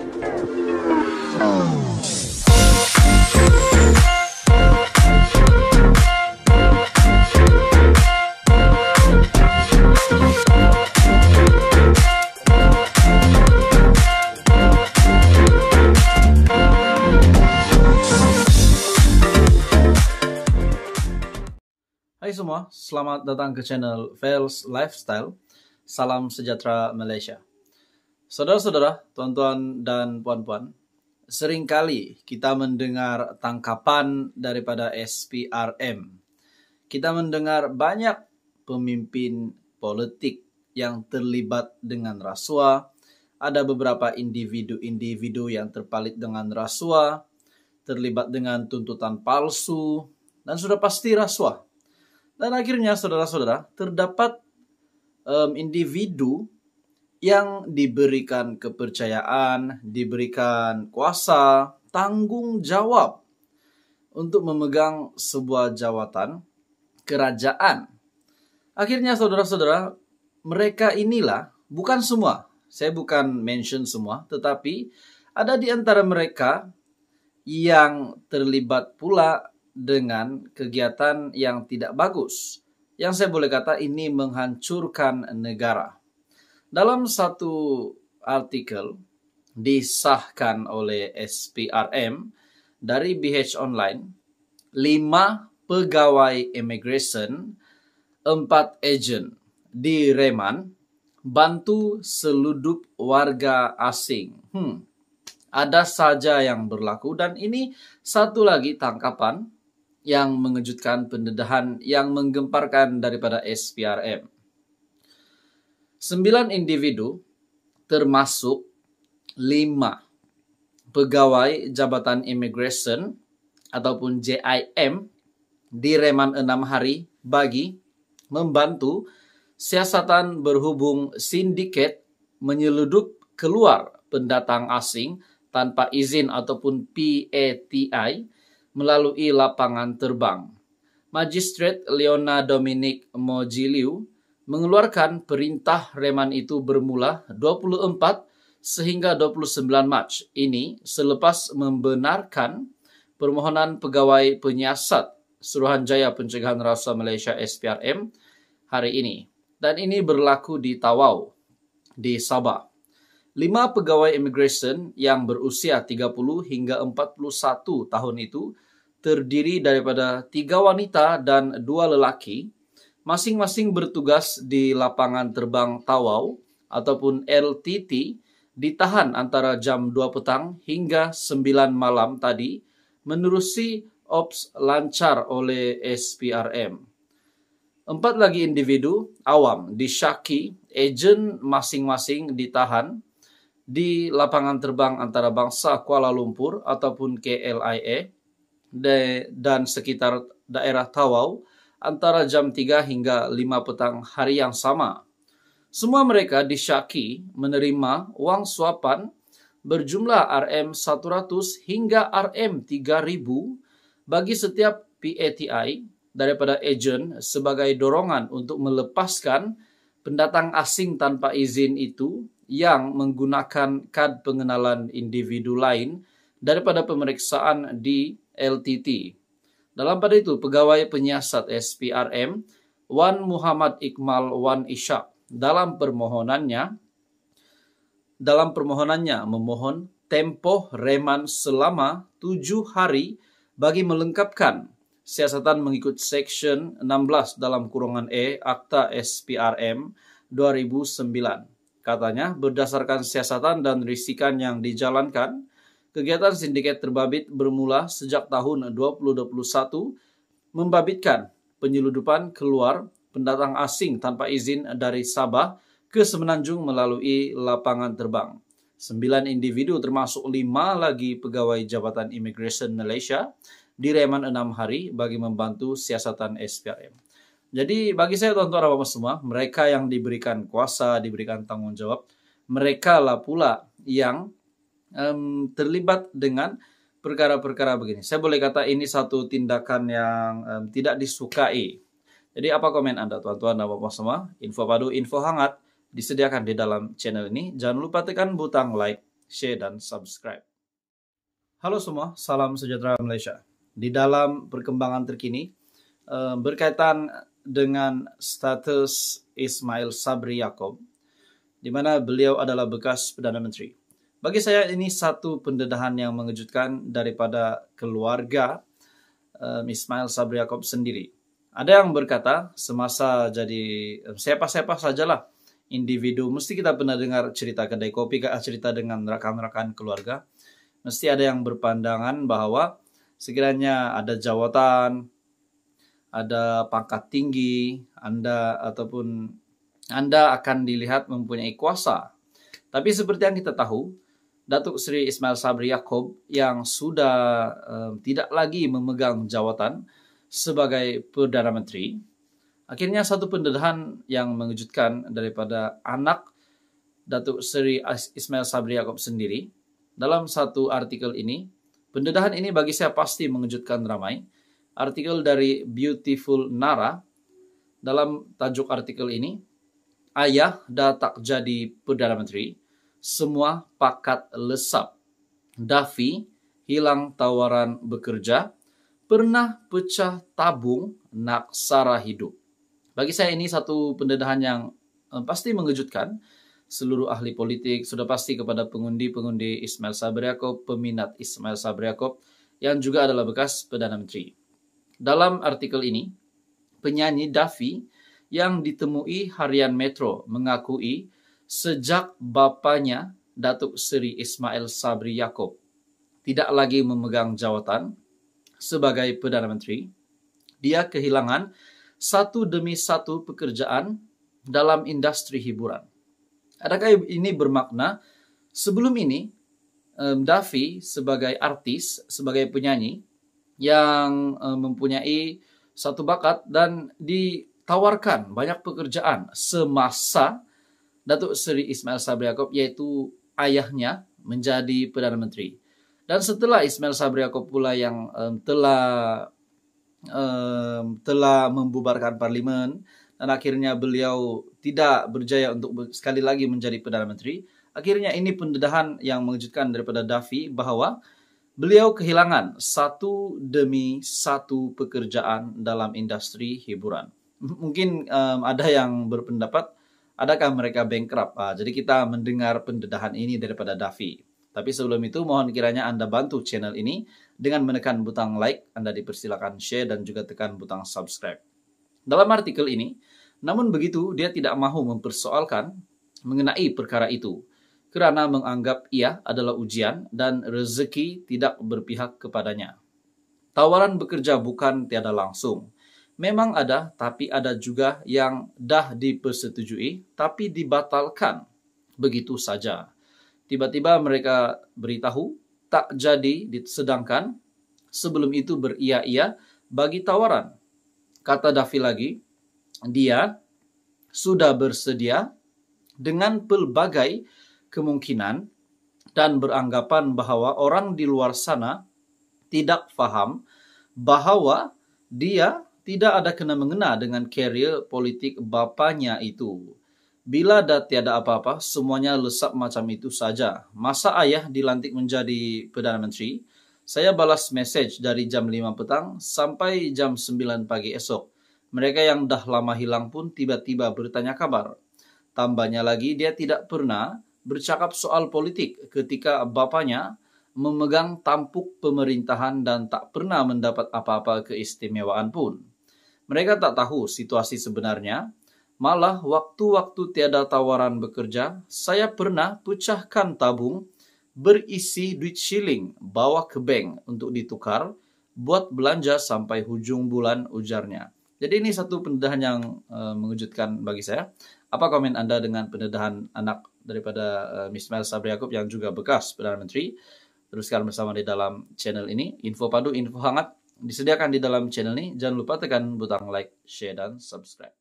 Hai semua, selamat datang ke channel Fails Lifestyle. Salam sejahtera Malaysia. Saudara-saudara, tuan-tuan dan puan-puan, seringkali kita mendengar tangkapan daripada SPRM. Kita mendengar banyak pemimpin politik yang terlibat dengan rasuah, ada beberapa individu-individu yang terpalit dengan rasuah, terlibat dengan tuntutan palsu, dan sudah pasti rasuah. Dan akhirnya, saudara-saudara, terdapat um, individu yang diberikan kepercayaan, diberikan kuasa, tanggung jawab untuk memegang sebuah jawatan kerajaan. Akhirnya saudara-saudara, mereka inilah bukan semua. Saya bukan mention semua, tetapi ada di antara mereka yang terlibat pula dengan kegiatan yang tidak bagus. Yang saya boleh kata ini menghancurkan negara. Dalam satu artikel disahkan oleh SPRM dari BH Online, lima pegawai immigration, empat agent di Reman bantu seludup warga asing. Hmm, ada saja yang berlaku dan ini satu lagi tangkapan yang mengejutkan pendedahan yang menggemparkan daripada SPRM. 9 individu termasuk 5 pegawai Jabatan Immigration ataupun JIM direman enam hari bagi membantu siasatan berhubung sindiket menyeludup keluar pendatang asing tanpa izin ataupun PATI melalui lapangan terbang. Magistrate Leona Dominic Mojiliu mengeluarkan perintah reman itu bermula 24 sehingga 29 Mac ini selepas membenarkan permohonan pegawai penyiasat Suruhanjaya Pencegahan Rasuah Malaysia SPRM hari ini. Dan ini berlaku di Tawau, di Sabah. Lima pegawai immigration yang berusia 30 hingga 41 tahun itu terdiri daripada tiga wanita dan dua lelaki masing-masing bertugas di lapangan terbang Tawau ataupun LTT ditahan antara jam 2 petang hingga 9 malam tadi menerusi ops lancar oleh SPRM. Empat lagi individu awam disyaki agen masing-masing ditahan di lapangan terbang antara bangsa Kuala Lumpur ataupun KLIA e dan sekitar daerah Tawau antara jam 3 hingga 5 petang hari yang sama. Semua mereka disyaki menerima wang suapan berjumlah RM100 hingga RM3000 bagi setiap PATI daripada ejen sebagai dorongan untuk melepaskan pendatang asing tanpa izin itu yang menggunakan kad pengenalan individu lain daripada pemeriksaan di LTT. Dalam pada itu, pegawai penyiasat SPRM, Wan Muhammad Iqmal Wan Ishak, dalam permohonannya, dalam permohonannya memohon tempoh reman selama tujuh hari bagi melengkapkan siasatan mengikut Section 16 dalam kurungan E Akta SPRM 2009. Katanya, berdasarkan siasatan dan risikan yang dijalankan, Kegiatan sindiket terbabit bermula sejak tahun 2021 membabitkan penyeludupan keluar pendatang asing tanpa izin dari Sabah ke Semenanjung melalui lapangan terbang. Sembilan individu termasuk lima lagi pegawai Jabatan Immigration Malaysia direman enam hari bagi membantu siasatan SPRM. Jadi bagi saya tuan-tuan apa semua, mereka yang diberikan kuasa, diberikan tanggung jawab, mereka lah pula yang um, terlibat dengan perkara-perkara begini. Saya boleh kata ini satu tindakan yang um, tidak disukai. Jadi apa komen Anda tuan-tuan dan bapak semua? Info padu, info hangat disediakan di dalam channel ini. Jangan lupa tekan butang like, share, dan subscribe. Halo semua, salam sejahtera Malaysia. Di dalam perkembangan terkini um, berkaitan dengan status Ismail Sabri Yaakob, di mana beliau adalah bekas Perdana Menteri bagi saya ini satu pendedahan yang mengejutkan daripada keluarga um, Ismail Sabri Yaakob sendiri. Ada yang berkata semasa jadi siapa-siapa sajalah individu mesti kita pernah dengar cerita kedai kopi eh, cerita dengan rekan-rekan keluarga mesti ada yang berpandangan bahwa sekiranya ada jawatan ada pangkat tinggi Anda ataupun Anda akan dilihat mempunyai kuasa tapi seperti yang kita tahu, Datuk Seri Ismail Sabri Yaakob yang sudah um, tidak lagi memegang jawatan sebagai Perdana Menteri. Akhirnya satu pendedahan yang mengejutkan daripada anak Datuk Seri Ismail Sabri Yaakob sendiri. Dalam satu artikel ini, pendedahan ini bagi saya pasti mengejutkan ramai. Artikel dari Beautiful Nara dalam tajuk artikel ini, Ayah datak jadi Perdana Menteri, semua pakat lesap. Davi hilang tawaran bekerja, pernah pecah tabung nak naksara hidup. Bagi saya ini satu pendedahan yang eh, pasti mengejutkan. Seluruh ahli politik sudah pasti kepada pengundi-pengundi Ismail Sabri peminat Ismail Sabri yang juga adalah bekas Perdana Menteri. Dalam artikel ini, penyanyi Davi yang ditemui harian Metro mengakui sejak bapanya Datuk Seri Ismail Sabri Yaakob tidak lagi memegang jawatan sebagai Perdana Menteri, dia kehilangan satu demi satu pekerjaan dalam industri hiburan. Adakah ini bermakna sebelum ini Davi sebagai artis, sebagai penyanyi yang mempunyai satu bakat dan ditawarkan banyak pekerjaan semasa Datuk Seri Ismail Sabri Yaakob yaitu ayahnya menjadi Perdana Menteri. Dan setelah Ismail Sabri Yaakob pula yang um, telah um, telah membubarkan parlimen dan akhirnya beliau tidak berjaya untuk sekali lagi menjadi Perdana Menteri. Akhirnya ini pendedahan yang mengejutkan daripada Dafi bahwa beliau kehilangan satu demi satu pekerjaan dalam industri hiburan. Mungkin um, ada yang berpendapat Adakah mereka bankrupt? Uh, jadi kita mendengar pendedahan ini daripada Davi. Tapi sebelum itu mohon kiranya Anda bantu channel ini dengan menekan butang like, Anda dipersilakan share dan juga tekan butang subscribe. Dalam artikel ini, namun begitu dia tidak mau mempersoalkan mengenai perkara itu karena menganggap ia adalah ujian dan rezeki tidak berpihak kepadanya. Tawaran bekerja bukan tiada langsung, Memang ada, tapi ada juga yang dah dipersetujui, tapi dibatalkan begitu saja. Tiba-tiba mereka beritahu tak jadi, sedangkan sebelum itu beria-ia bagi tawaran. Kata Davi lagi, dia sudah bersedia dengan pelbagai kemungkinan dan beranggapan bahwa orang di luar sana tidak faham bahwa dia tidak ada kena-mengena dengan karier politik bapanya itu. Bila ada tiada apa-apa, semuanya lesap macam itu saja. Masa ayah dilantik menjadi Perdana Menteri, saya balas message dari jam 5 petang sampai jam 9 pagi esok. Mereka yang dah lama hilang pun tiba-tiba bertanya kabar. Tambahnya lagi, dia tidak pernah bercakap soal politik ketika bapanya memegang tampuk pemerintahan dan tak pernah mendapat apa-apa keistimewaan pun. Mereka tak tahu situasi sebenarnya, malah waktu-waktu tiada tawaran bekerja, saya pernah pecahkan tabung berisi duit shilling bawa ke bank untuk ditukar buat belanja sampai hujung bulan ujarnya. Jadi ini satu pendedahan yang uh, mengejutkan bagi saya. Apa komen Anda dengan pendedahan anak daripada uh, eh, Mel Sabri Yaakob yang juga bekas Perdana Menteri? Teruskan bersama di dalam channel ini. Info padu, info hangat, disediakan di dalam channel ini. Jangan lupa tekan butang like, share, dan subscribe.